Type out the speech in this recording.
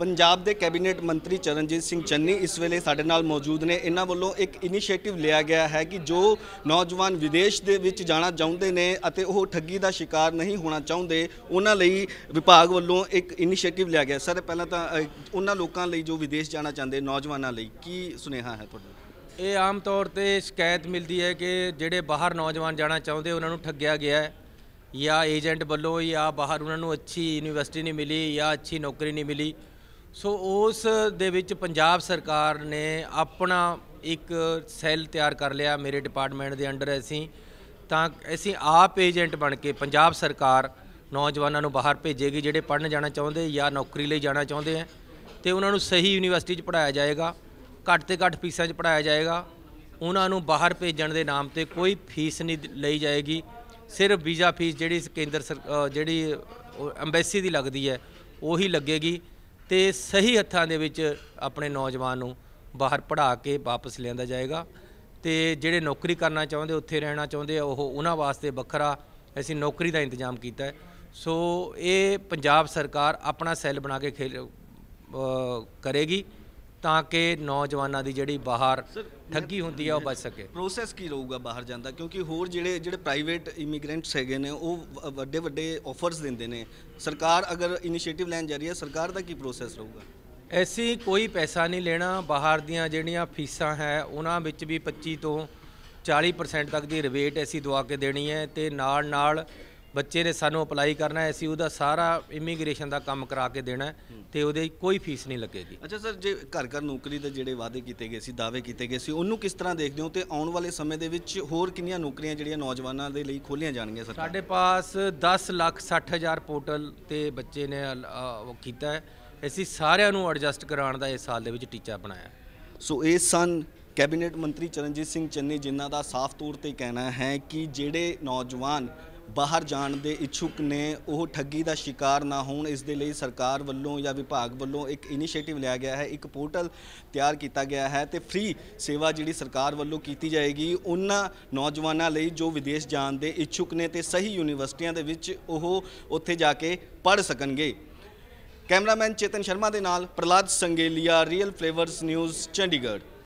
ਪੰਜਾਬ ਦੇ ਕੈਬਨਿਟ ਮੰਤਰੀ ਚਰਨਜੀਤ ਸਿੰਘ ਚੰਨੀ ਇਸ ਵੇਲੇ ਸਾਡੇ ਨਾਲ ਮੌਜੂਦ ਨੇ ਇਹਨਾਂ ਵੱਲੋਂ ਇੱਕ ਇਨੀਸ਼ੀਏਟਿਵ ਲਿਆ ਗਿਆ ਹੈ ਕਿ ਜੋ ਨੌਜਵਾਨ ਵਿਦੇਸ਼ ਦੇ ਵਿੱਚ ਜਾਣਾ ਚਾਹੁੰਦੇ ਨੇ ਅਤੇ ਉਹ ਠੱਗੀ ਦਾ ਸ਼ਿਕਾਰ ਨਹੀਂ ਹੋਣਾ ਚਾਹੁੰਦੇ ਉਹਨਾਂ ਲਈ ਵਿਭਾਗ ਵੱਲੋਂ ਇੱਕ ਇਨੀਸ਼ੀਏਟਿਵ ਲਿਆ ਗਿਆ ਸਰ ਪਹਿਲਾਂ ਤਾਂ ਉਹਨਾਂ ਲੋਕਾਂ ਲਈ ਜੋ ਵਿਦੇਸ਼ ਜਾਣਾ ਚਾਹੁੰਦੇ ਨੌਜਵਾਨਾਂ ਲਈ ਕੀ ਸੁਨੇਹਾ ਹੈ ਤੁਹਾਡਾ ਇਹ ਆਮ ਤੌਰ ਤੇ ਸ਼ਿਕਾਇਤ ਮਿਲਦੀ ਹੈ ਕਿ ਜਿਹੜੇ ਬਾਹਰ ਨੌਜਵਾਨ ਜਾਣਾ ਚਾਹੁੰਦੇ ਉਹਨਾਂ ਨੂੰ ਠੱਗਿਆ ਗਿਆ ਹੈ ਜਾਂ ਏਜੰਟ ਵੱਲੋਂ ਜਾਂ ਬਾਹਰ ਉਹਨਾਂ ਨੂੰ ਅੱਛੀ ਯੂਨੀਵਰਸਿਟੀ ਨਹੀਂ ਮਿਲੀ ਜਾਂ ਅੱਛੀ ਨੌਕਰੀ ਨਹੀਂ ਮਿਲੀ ਸੋ ਉਸ ਦੇ ਵਿੱਚ ਪੰਜਾਬ ਸਰਕਾਰ ਨੇ ਆਪਣਾ ਇੱਕ ਸੈੱਲ ਤਿਆਰ ਕਰ ਲਿਆ ਮੇਰੇ ਡਿਪਾਰਟਮੈਂਟ ਦੇ ਅੰਡਰ ਅਸੀਂ ਤਾਂ ਅਸੀਂ ਆਪ ਏਜੰਟ ਬਣ ਕੇ ਪੰਜਾਬ ਸਰਕਾਰ ਨੌਜਵਾਨਾਂ ਨੂੰ ਬਾਹਰ ਭੇਜੇਗੀ ਜਿਹੜੇ ਪੜਨ ਜਾਣਾ ਚਾਹੁੰਦੇ ਜਾਂ ਨੌਕਰੀ ਲਈ ਜਾਣਾ ਚਾਹੁੰਦੇ ਆ ਤੇ ਉਹਨਾਂ ਨੂੰ ਸਹੀ ਯੂਨੀਵਰਸਿਟੀ 'ਚ ਪੜਾਇਆ ਜਾਏਗਾ ਘੱਟ ਤੇ ਘੱਟ ਫੀਸਾਂ 'ਚ ਪੜਾਇਆ ਜਾਏਗਾ ਉਹਨਾਂ ਨੂੰ ਬਾਹਰ ਭੇਜਣ ਦੇ ਨਾਮ ਤੇ ਕੋਈ ਫੀਸ ਨਹੀਂ ਲਈ ਜਾਏਗੀ ਸਿਰਫ ਵੀਜ਼ਾ ਫੀਸ ਜਿਹੜੀ ਕੇਂਦਰ ਜਿਹੜੀ ਐਮਬੈਸੀ ਦੀ ਲੱਗਦੀ ਹੈ ਉਹੀ ਲੱਗੇਗੀ ਤੇ ਸਹੀ ਹੱਥਾਂ ਦੇ ਵਿੱਚ ਆਪਣੇ ਨੌਜਵਾਨ ਨੂੰ ਬਾਹਰ ਪੜਾ ਕੇ ਵਾਪਸ ਲਿਆਂਦਾ ਜਾਏਗਾ ਤੇ ਜਿਹੜੇ ਨੌਕਰੀ ਕਰਨਾ ਚਾਹੁੰਦੇ ਉੱਥੇ ਰਹਿਣਾ ਚਾਹੁੰਦੇ ਆ ਉਹ ਉਹਨਾਂ ਵਾਸਤੇ ਵੱਖਰਾ ਅਸੀਂ ਨੌਕਰੀ ਦਾ ਇੰਤਜ਼ਾਮ ਕੀਤਾ ਹੈ ਸੋ ਇਹ ਪੰਜਾਬ ਸਰਕਾਰ ਆਪਣਾ ਸੈੱਲ ਬਣਾ ਕੇ ਕਰੇਗੀ ਤਾਂ ਕਿ ਨੌਜਵਾਨਾਂ ਦੀ ਜਿਹੜੀ ਬਾਹਰ ਠੱਗੀ ਹੁੰਦੀ ਆ ਉਹ ਬਚ ਸਕੇ ਪ੍ਰੋਸੈਸ ਕੀ ਰਹੂਗਾ ਬਾਹਰ ਜਾਂਦਾ ਕਿਉਂਕਿ ਹੋਰ ਜਿਹੜੇ ਜਿਹੜੇ ਪ੍ਰਾਈਵੇਟ ਇਮੀਗ੍ਰੈਂਟਸ ਹੈਗੇ ਨੇ ਉਹ ਵੱਡੇ ਵੱਡੇ ਆਫਰਸ ਦਿੰਦੇ ਨੇ ਸਰਕਾਰ ਅਗਰ ਇਨੀਸ਼ੀਏਟਿਵ ਲੈਣ ਜਾ ਰਹੀ ਹੈ ਸਰਕਾਰ ਦਾ ਕੀ ਪ੍ਰੋਸੈਸ ਰਹੂਗਾ ਐਸੀ ਕੋਈ ਪੈਸਾ ਨਹੀਂ ਲੈਣਾ ਬਾਹਰ ਦੀਆਂ ਜਿਹੜੀਆਂ ਫੀਸਾਂ ਹੈ ਉਹਨਾਂ ਵਿੱਚ ਵੀ 25 ਤੋਂ 40% ਤੱਕ ਦੀ ਰਿਵੇਟ ਐਸੀ ਦਵਾ ਕੇ ਦੇਣੀ ਹੈ ਤੇ ਨਾਲ ਨਾਲ ਬੱਚੇ ਨੇ ਸਾਨੂੰ ਅਪਲਾਈ ਕਰਨਾ ਹੈ ਅਸੀਂ ਉਹਦਾ ਸਾਰਾ ਇਮੀਗ੍ਰੇਸ਼ਨ ਦਾ ਕੰਮ ਕਰਾ ਕੇ ਦੇਣਾ ਤੇ ਉਹਦੇ ਕੋਈ ਫੀਸ ਨਹੀਂ ਲੱਗੇਗੀ ਅੱਛਾ ਸਰ ਜੇ ਘਰ ਘਰ ਨੌਕਰੀ ਦੇ ਜਿਹੜੇ ਵਾਅਦੇ ਕੀਤੇ ਗਏ ਸੀ ਦਾਅਵੇ ਕੀਤੇ ਗਏ ਸੀ ਉਹਨੂੰ ਕਿਸ ਤਰ੍ਹਾਂ ਦੇਖਦੇ ਹੋ ਤੇ ਆਉਣ ਵਾਲੇ ਸਮੇਂ ਦੇ ਵਿੱਚ ਹੋਰ ਕਿੰਨੀਆਂ ਨੌਕਰੀਆਂ ਜਿਹੜੀਆਂ ਨੌਜਵਾਨਾਂ ਦੇ ਲਈ ਖੋਲੀਆਂ ਜਾਣਗੀਆਂ ਸਰ ਸਾਡੇ ਪਾਸ 10 ਲੱਖ 60 ਹਜ਼ਾਰ ਪੋਰਟਲ ਤੇ ਬੱਚੇ ਨੇ ਕੀਤਾ ਐਸੀ ਅਸੀਂ ਸਾਰਿਆਂ ਨੂੰ ਐਡਜਸਟ ਕਰਾਉਣ ਦਾ ਇਸ ਸਾਲ ਦੇ ਵਿੱਚ ਟੀਚਾ ਬਣਾਇਆ ਸੋ ਇਹ ਸਨ ਕੈਬਨਿਟ ਮੰਤਰੀ ਚਰਨਜੀਤ ਸਿੰਘ ਚੰਨੀ ਜਿਨ੍ਹਾਂ ਦਾ ਸਾਫ਼ ਤੌਰ ਤੇ ਕਹਿਣਾ ਹੈ ਕਿ ਜਿਹੜੇ ਨੌਜਵਾਨ ਬਾਹਰ ਜਾਣ ਦੇ ਇਛੁਕ ਨੇ ਉਹ ਠੱਗੀ ਦਾ ਸ਼ਿਕਾਰ ਨਾ ਹੋਣ ਇਸ ਦੇ ਲਈ ਸਰਕਾਰ ਵੱਲੋਂ ਜਾਂ ਵਿਭਾਗ ਵੱਲੋਂ ਇੱਕ ਇਨੀਸ਼ੀਏਟਿਵ ਲਿਆ ਗਿਆ ਹੈ ਇੱਕ ਪੋਰਟਲ ਤਿਆਰ ਕੀਤਾ ਗਿਆ ਹੈ ਤੇ ਫ੍ਰੀ ਸੇਵਾ ਜਿਹੜੀ ਸਰਕਾਰ ਵੱਲੋਂ ਕੀਤੀ ਜਾਏਗੀ ਉਹਨਾਂ ਨੌਜਵਾਨਾਂ ਲਈ ਜੋ ਵਿਦੇਸ਼ ਜਾਣ ਦੇ ਇਛੁਕ ਨੇ ਤੇ ਸਹੀ ਯੂਨੀਵਰਸਿਟੀਆਂ ਦੇ ਵਿੱਚ ਉਹ ਉੱਥੇ ਜਾ ਕੇ ਪੜ੍ਹ ਸਕਣਗੇ ਕੈਮਰਾਮੈਨ ਚੇਤਨ ਸ਼ਰਮਾ ਦੇ ਨਾਲ Pralad Sangelia real flavours news Chandigarh